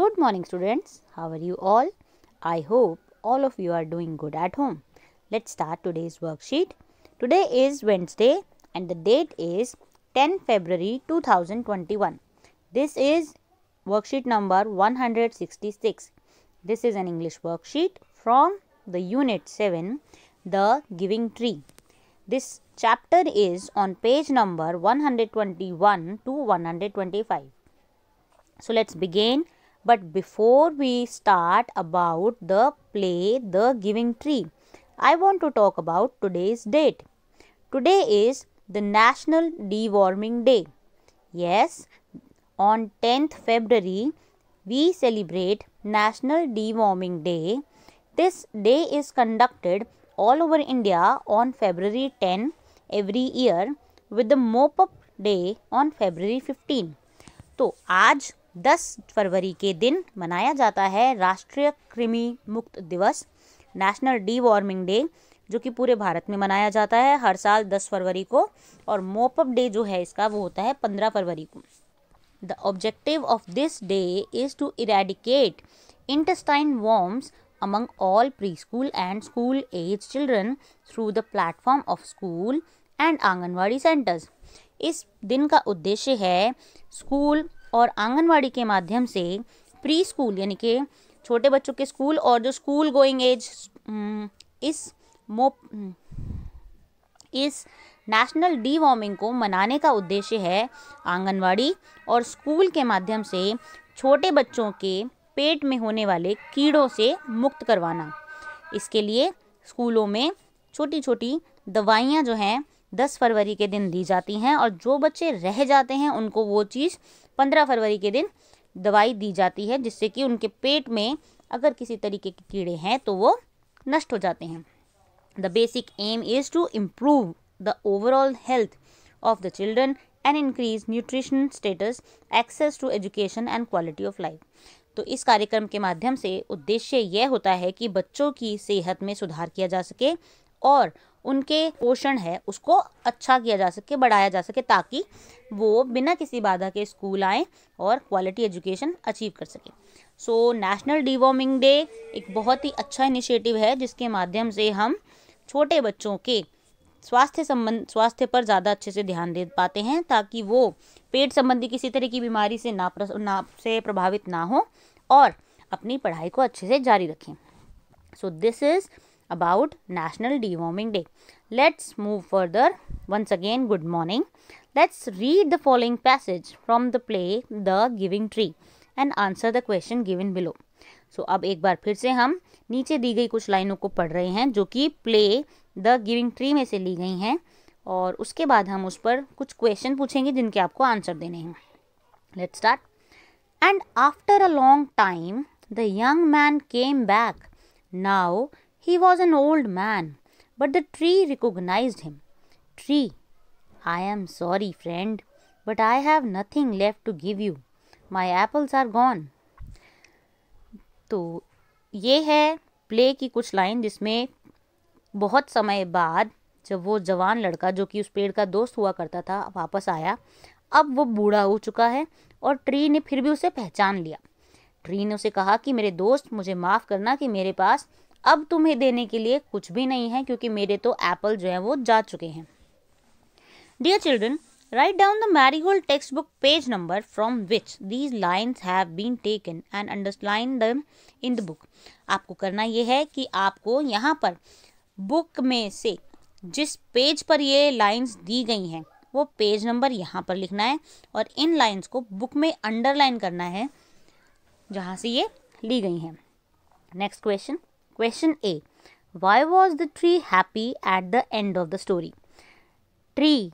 Good morning students. How are you all? I hope all of you are doing good at home. Let's start today's worksheet. Today is Wednesday and the date is 10 February 2021. This is worksheet number 166. This is an English worksheet from the unit 7 the giving tree. This chapter is on page number 121 to 125. So let's begin but before we start about the play The Giving Tree, I want to talk about today's date. Today is the National Deworming Day. Yes, on 10th February, we celebrate National Deworming Day. This day is conducted all over India on February 10 every year with the mop up day on February 15. तो आज 10 फरवरी के दिन मनाया जाता है राष्ट्रीय कृमि मुक्त दिवस नेशनल डी वार्मिंग डे जो कि पूरे भारत में मनाया जाता है हर साल 10 फरवरी को और मोपअप डे जो है इसका वो होता है 15 फरवरी को the objective of this day is to eradicate worms among all pre school and school age children through the platform of school and anganwadi centres इस दिन का उद्देश्य है स्कूल और आंगनवाड़ी के माध्यम से प्री स्कूल यानी कि छोटे बच्चों के स्कूल और जो स्कूल गोइंग एज इस मो इस नेशनल डी वार्मिंग को मनाने का उद्देश्य है आंगनवाड़ी और स्कूल के माध्यम से छोटे बच्चों के पेट में होने वाले कीड़ों से मुक्त करवाना इसके लिए स्कूलों में छोटी छोटी दवाइयाँ जो हैं दस फरवरी के दिन दी जाती हैं और जो बच्चे रह जाते हैं उनको वो चीज़ पंद्रह फरवरी के दिन दवाई दी जाती है जिससे कि उनके पेट में अगर किसी तरीके के कीड़े हैं तो वो नष्ट हो जाते हैं the basic aim is to improve the overall health of the children and increase nutrition status access to education and quality of life तो इस कार्यक्रम के माध्यम से उद्देश्य यह होता है कि बच्चों की सेहत में सुधार किया जा सके और उनके पोषण है उसको अच्छा किया जा सके बढ़ाया जा सके ताकि वो बिना किसी बाधा के स्कूल आएँ और क्वालिटी एजुकेशन अचीव कर सकें सो नेशनल डिवॉर्मिंग डे एक बहुत ही अच्छा इनिशिएटिव है जिसके माध्यम से हम छोटे बच्चों के स्वास्थ्य संबंध स्वास्थ्य पर ज़्यादा अच्छे से ध्यान दे पाते हैं ताकि वो पेट संबंधी किसी तरह की बीमारी से ना प्र, ना से प्रभावित ना हो और अपनी पढ़ाई को अच्छे से जारी रखें so this is about National Deworming Day. Let's move further. Once again, good morning. Let's read the following passage from the play The Giving Tree and answer the question given below. So so, अब एक बार फिर से हम नीचे दी गई कुछ लाइनों को पढ़ रहे हैं जो कि प्ले द गिविंग ट्री में से ली गई हैं और उसके बाद हम उस पर कुछ क्वेश्चन पूछेंगे जिनके आपको आंसर देने हैं let start and after a long time the young man came back now He was an old man, but the tree recognized him. Tree, I am sorry, friend, but I have nothing left to give you. My apples are gone. तो ये है play की कुछ line जिसमें बहुत समय बाद जब वो जवान लड़का जो कि उस पेड़ का दोस्त हुआ करता था वापस आया अब वो बूढ़ा हो चुका है और ट्री ने फिर भी उसे पहचान लिया ट्री ने उसे कहा कि मेरे दोस्त मुझे माफ़ करना कि मेरे पास अब तुम्हें देने के लिए कुछ भी नहीं है क्योंकि मेरे तो एप्पल जो है वो जा चुके हैं dear children down the marigold textbook page number from which these lines have been taken and underline the in the book आपको करना ये है कि आपको यहाँ पर बुक में से जिस पेज पर ये लाइन्स दी गई हैं वो पेज नंबर यहाँ पर लिखना है और इन लाइन्स को बुक में अंडरलाइन करना है जहाँ से ये ली गई हैं next question question A why was the tree happy at the end of the story tree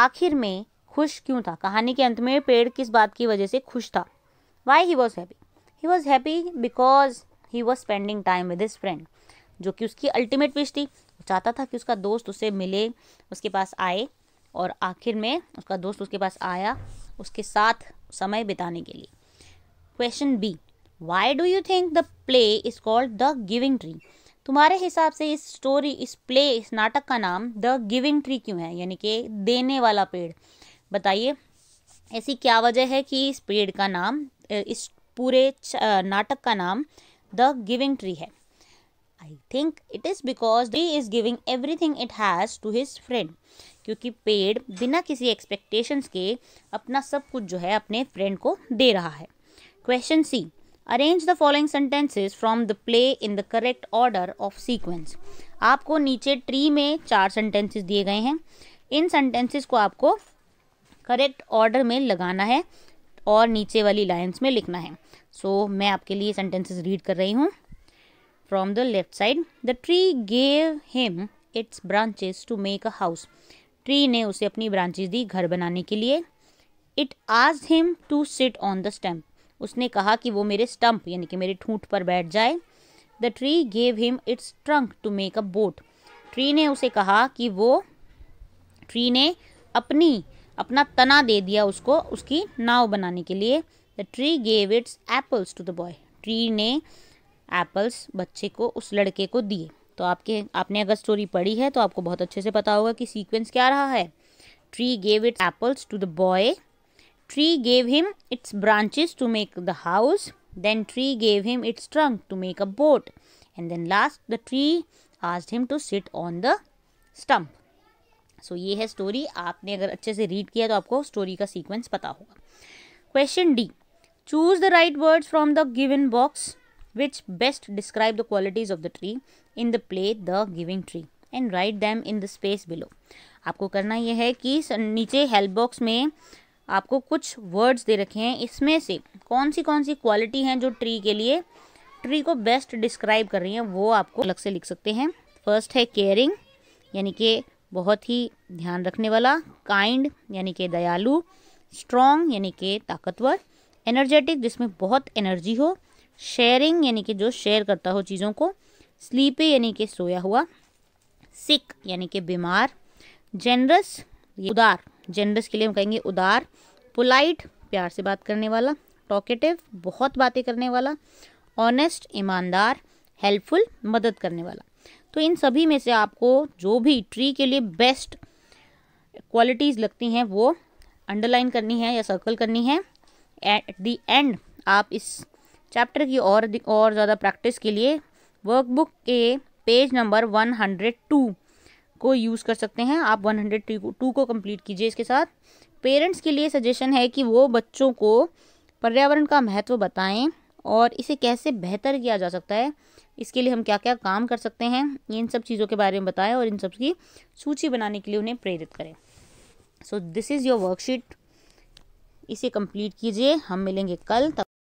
आखिर में खुश क्यों था कहानी के अंत में पेड़ किस बात की वजह से खुश था why he was happy he was happy because he was spending time with his friend जो कि उसकी अल्टीमेट विश थी वो चाहता था कि उसका दोस्त उसे मिले उसके पास आए और आखिर में उसका दोस्त उसके पास आया उसके साथ समय बिताने के लिए question B why do you think the play is called the giving tree तुम्हारे हिसाब से इस स्टोरी इस प्ले इस नाटक का नाम द गिविंग ट्री क्यों है यानी कि देने वाला पेड़ बताइए ऐसी क्या वजह है कि इस पेड़ का नाम इस पूरे नाटक का नाम द गिविंग ट्री है I think it is because tree is giving everything it has to his friend क्योंकि पेड़ बिना किसी एक्सपेक्टेशंस के अपना सब कुछ जो है अपने फ्रेंड को दे रहा है question C arrange the following sentences from the play in the correct order of sequence आपको नीचे ट्री में चार सेंटेंसेस दिए गए हैं इन सेंटेंसेस को आपको करेक्ट ऑर्डर में लगाना है और नीचे वाली लाइन्स में लिखना है सो so, मैं आपके लिए सेंटेंसेस रीड कर रही हूँ from the left side the tree gave him its branches to make a house tree ने उसे अपनी ब्रांचेस दी घर बनाने के लिए इट आज him to sit on the stump उसने कहा कि वो मेरे स्टम्प यानी कि मेरे ठूंठ पर बैठ जाए the tree gave him its trunk to make a boat tree ने उसे कहा कि वो ट्री ने अपनी अपना तना दे दिया उसको उसकी नाव बनाने के लिए the tree gave its apples to the boy tree ने एप्पल्स बच्चे को उस लड़के को दिए तो आपके आपने अगर स्टोरी पढ़ी है तो आपको बहुत अच्छे से पता होगा कि सीक्वेंस क्या रहा है tree gave its apples to the boy Tree gave him its branches to make the house. Then tree gave him its trunk to make a boat. And then last the tree asked him to sit on the stump. So so, ये है story आपने अगर अच्छे से read किया तो आपको story का सीक्वेंस पता होगा question D choose the right words from the given box which best describe the qualities of the tree in the play The Giving Tree and write them in the space below. आपको करना यह है कि नीचे help box में आपको कुछ words दे रखे हैं इसमें से कौन सी कौन सी क्वालिटी हैं जो ट्री के लिए ट्री को बेस्ट डिस्क्राइब कर रही हैं वो आपको अलग से लिख सकते हैं फर्स्ट है केयरिंग यानी कि बहुत ही ध्यान रखने वाला काइंड यानी कि दयालु स्ट्रॉन्ग यानी कि ताकतवर एनर्जेटिक जिसमें बहुत एनर्जी हो शेयरिंग यानी कि जो शेयर करता हो चीज़ों को स्लीपी यानी कि सोया हुआ सिक यानी कि बीमार जेनरस उदार जेनरस के लिए हम कहेंगे उदार पोलाइट प्यार से बात करने वाला टॉकेटिव बहुत बातें करने वाला ऑनेस्ट ईमानदार हेल्पफुल मदद करने वाला तो इन सभी में से आपको जो भी ट्री के लिए बेस्ट क्वालिटीज़ लगती हैं वो अंडरलाइन करनी है या सर्कल करनी है एट दी एंड आप इस चैप्टर की और और ज़्यादा प्रैक्टिस के लिए वर्कबुक के पेज नंबर 102 को यूज़ कर सकते हैं आप वन हंड्रेड टू को कंप्लीट कीजिए इसके साथ पेरेंट्स के लिए सजेशन है कि वो बच्चों को पर्यावरण का महत्व बताएं और इसे कैसे बेहतर किया जा सकता है इसके लिए हम क्या क्या काम कर सकते हैं इन सब चीज़ों के बारे में बताएं और इन सब की सूची बनाने के लिए उन्हें प्रेरित करें so this is your worksheet इसे कंप्लीट कीजिए हम मिलेंगे कल तब